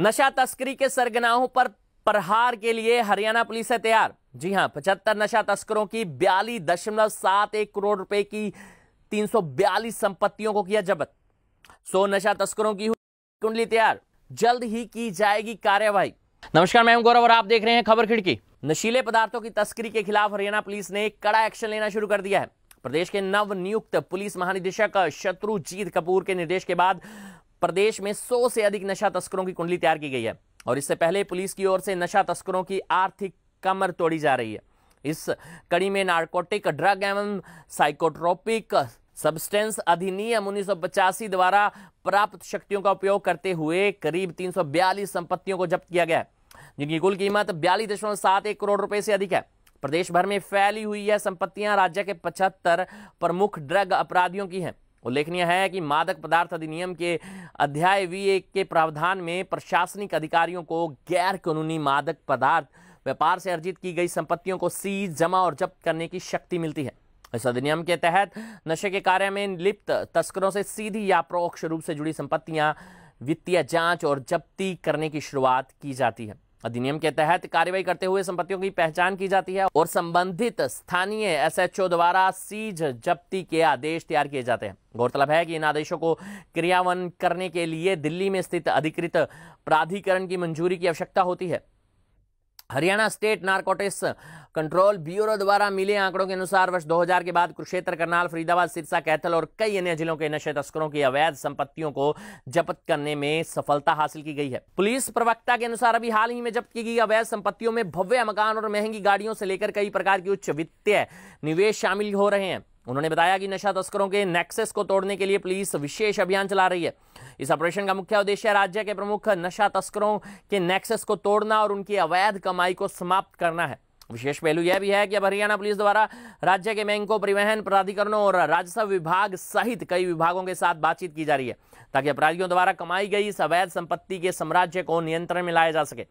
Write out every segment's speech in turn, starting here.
नशा तस्करी के सरगनाहों पर प्रहार के लिए हरियाणा पुलिस है तैयार जी हां पचहत्तर नशा तस्करों की बयालीस दशमलव सात एक करोड़ रुपए की तीन सौ बयालीस संपत्तियों को किया जब्त सो नशा तस्करों की कुंडली तैयार जल्द ही की जाएगी कार्यवाही नमस्कार मैं गौरव और आप देख रहे हैं खबर खिड़की नशीले पदार्थों की तस्करी के खिलाफ हरियाणा पुलिस ने कड़ा एक्शन लेना शुरू कर दिया है प्रदेश के नव नियुक्त पुलिस महानिदेशक शत्रुजीत कपूर के निर्देश के बाद प्रदेश में सौ से अधिक नशा तस्करों की कुंडली तैयार की गई है और इससे पहले पुलिस की ओर से नशा तस्करों की आर्थिक कमर तोड़ी जा रही है इस कड़ी में नार्कोटिक ड्रग एवं साइकोट्रोपिक सब्सटेंस अधिनियम उन्नीस द्वारा प्राप्त शक्तियों का उपयोग करते हुए करीब तीन संपत्तियों को जब्त किया गया जिनकी कुल कीमत बयालीस दशमलव सात एक करोड़ रुपए से अधिक है प्रदेश भर में फैली हुई यह संपत्तियां राज्य के पचहत्तर प्रमुख ड्रग अपराधियों की हैं उल्लेखनीय है कि मादक पदार्थ अधिनियम के अध्याय वी एक के प्रावधान में प्रशासनिक अधिकारियों को गैर कानूनी मादक पदार्थ व्यापार से अर्जित की गई संपत्तियों को सीज जमा और जब्त करने की शक्ति मिलती है इस अधिनियम के तहत नशे के कार्य में लिप्त तस्करों से सीधी या परोक्ष रूप से जुड़ी संपत्तियां वित्तीय जांच और जब्ती करने की शुरुआत की जाती है अधिनियम के तहत कार्रवाई करते हुए संपत्तियों की पहचान की जाती है और संबंधित स्थानीय एसएचओ द्वारा सीज जब्ती के आदेश तैयार किए जाते हैं गौरतलब है कि इन आदेशों को क्रियान्वयन करने के लिए दिल्ली में स्थित अधिकृत प्राधिकरण की मंजूरी की आवश्यकता होती है Haryana state narcotics control bureau द्वारा मिले आंकड़ों के अनुसार वर्ष 2000 के बाद कुरुक्षेत्र करनाल फरीदाबाद सिरसा कैथल और कई अन्य जिलों के नशे तस्करों की अवैध संपत्तियों को जब्त करने में सफलता हासिल की गई है पुलिस प्रवक्ता के अनुसार अभी हाल ही में जब्त की गई अवैध संपत्तियों में भव्य मकान और महंगी गाड़ियों से लेकर कई प्रकार की उच्च वित्तीय निवेश शामिल हो रहे हैं उन्होंने बताया कि नशा तस्करों के नेक्सेस को तोड़ने के लिए पुलिस विशेष अभियान चला रही है इस ऑपरेशन का मुख्य उद्देश्य राज्य के प्रमुख नशा तस्करों के नेक्सेस को तोड़ना और उनकी अवैध कमाई को समाप्त करना है विशेष पहलू यह भी है कि अब हरियाणा पुलिस द्वारा राज्य के बैंकों परिवहन प्राधिकरणों और राजस्व विभाग सहित कई विभागों के साथ बातचीत की जा रही है ताकि अपराधियों द्वारा कमाई गई इस अवैध संपत्ति के साम्राज्य को नियंत्रण में लाया जा सके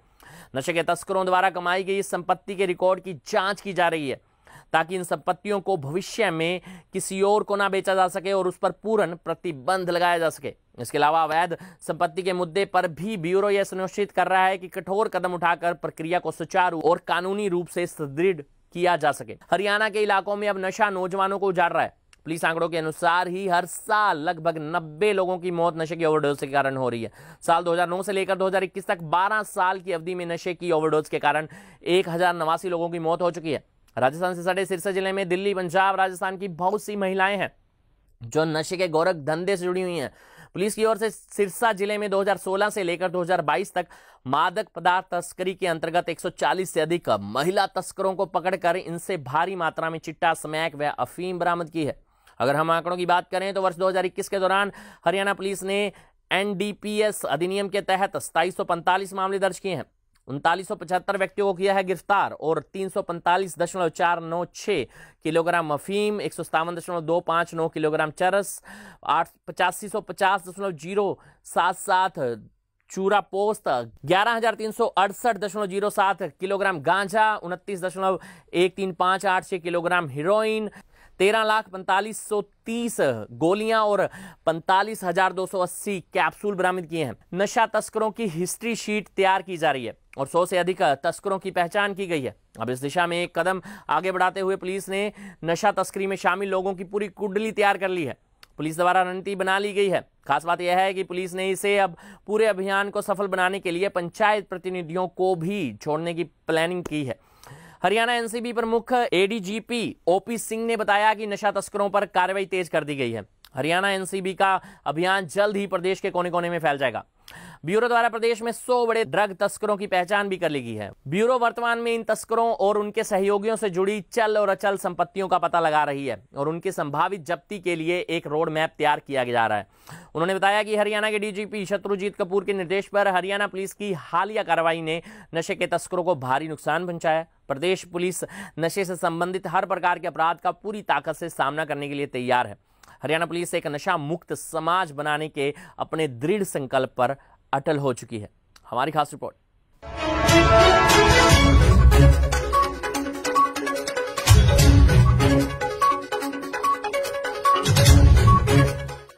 नशे के तस्करों द्वारा कमाई गई इस संपत्ति के रिकॉर्ड की जांच की जा रही है ताकि इन संपत्तियों को भविष्य में किसी और को ना बेचा जा सके और उस पर पूर्ण प्रतिबंध लगाया जा सके इसके अलावा अवैध संपत्ति के मुद्दे पर भी ब्यूरो यह सुनिश्चित कर रहा है कि कठोर कदम उठाकर प्रक्रिया को सुचारू और कानूनी रूप से सुदृढ़ किया जा सके हरियाणा के इलाकों में अब नशा नौजवानों को उजाड़ रहा है पुलिस आंकड़ों के अनुसार ही हर साल लगभग 90 लोगों की मौत नशे की ओवरडोज के कारण हो रही है साल 2009 से लेकर 2021 तक 12 साल की अवधि में नशे की ओवरडोज के कारण एक लोगों की मौत हो चुकी है राजस्थान से सटे सिरसा जिले में दिल्ली पंजाब राजस्थान की बहुत सी महिलाएं हैं जो नशे के गोरख धंधे से जुड़ी हुई हैं पुलिस की ओर से सिरसा जिले में 2016 से लेकर 2022 तक मादक पदार्थ तस्करी के अंतर्गत 140 से अधिक महिला तस्करों को पकड़कर इनसे भारी मात्रा में चिट्टा स्मैक व अफीम बरामद की है अगर हम आंकड़ों की बात करें तो वर्ष 2021 के दौरान हरियाणा पुलिस ने एनडीपीएस अधिनियम के तहत सताईस मामले दर्ज किए हैं उनतालीस सौ पचहत्तर व्यक्तियों को किया है गिरफ्तार और तीन सौ पैंतालीस दशमलव चार नौ किलोग्राम अफीम एक सौ दशमलव दो नौ किलोग्राम चरस आठ पचासी सौ पचास दशमलव जीरो सात सात चूरा पोस्त ग्यारह हजार तीन सौ अड़सठ दशमलव जीरो सात किलोग्राम गांजा उनतीस दशमलव एक तीन पाँच आठ छः किलोग्राम हीरोइन तेरह लाख पैंतालीस सौ तीस गोलियां और पैंतालीस हजार दो सौ अस्सी कैप्सूल बरामद किए हैं नशा तस्करों की हिस्ट्री शीट तैयार की जा रही है और सौ से अधिक तस्करों की पहचान की गई है अब इस दिशा में एक कदम आगे बढ़ाते हुए पुलिस ने नशा तस्करी में शामिल लोगों की पूरी कुंडली तैयार कर ली है पुलिस द्वारा रणनीति बना ली गई है खास बात यह है कि पुलिस ने इसे अब पूरे अभियान को सफल बनाने के लिए पंचायत प्रतिनिधियों को भी छोड़ने की प्लानिंग की है हरियाणा एनसीबी प्रमुख एडीजीपी ओपी सिंह ने बताया कि नशा तस्करों पर कार्रवाई तेज कर दी गई है हरियाणा एनसीबी का अभियान जल्द ही प्रदेश के कोने कोने में फैल जाएगा ब्यूरो द्वारा प्रदेश में सौ बड़े ड्रग तस्करों की पहचान भी कर ली गई है ब्यूरो वर्तमान में इन तस्करों और उनके सहयोगियों से जुड़ी चल और अचल संपत्तियों का पता लगा रही है और उनकी संभावित जब्ती के लिए एक रोड मैप तैयार किया जा रहा है उन्होंने बताया कि हरियाणा के डीजीपी शत्रुजीत कपूर के निर्देश पर हरियाणा पुलिस की हालिया कार्रवाई ने नशे के तस्करों को भारी नुकसान पहुंचाया प्रदेश पुलिस नशे से संबंधित हर प्रकार के अपराध का पूरी ताकत से सामना करने के लिए तैयार है हरियाणा पुलिस एक नशा मुक्त समाज बनाने के अपने दृढ़ संकल्प पर अटल हो चुकी है हमारी खास रिपोर्ट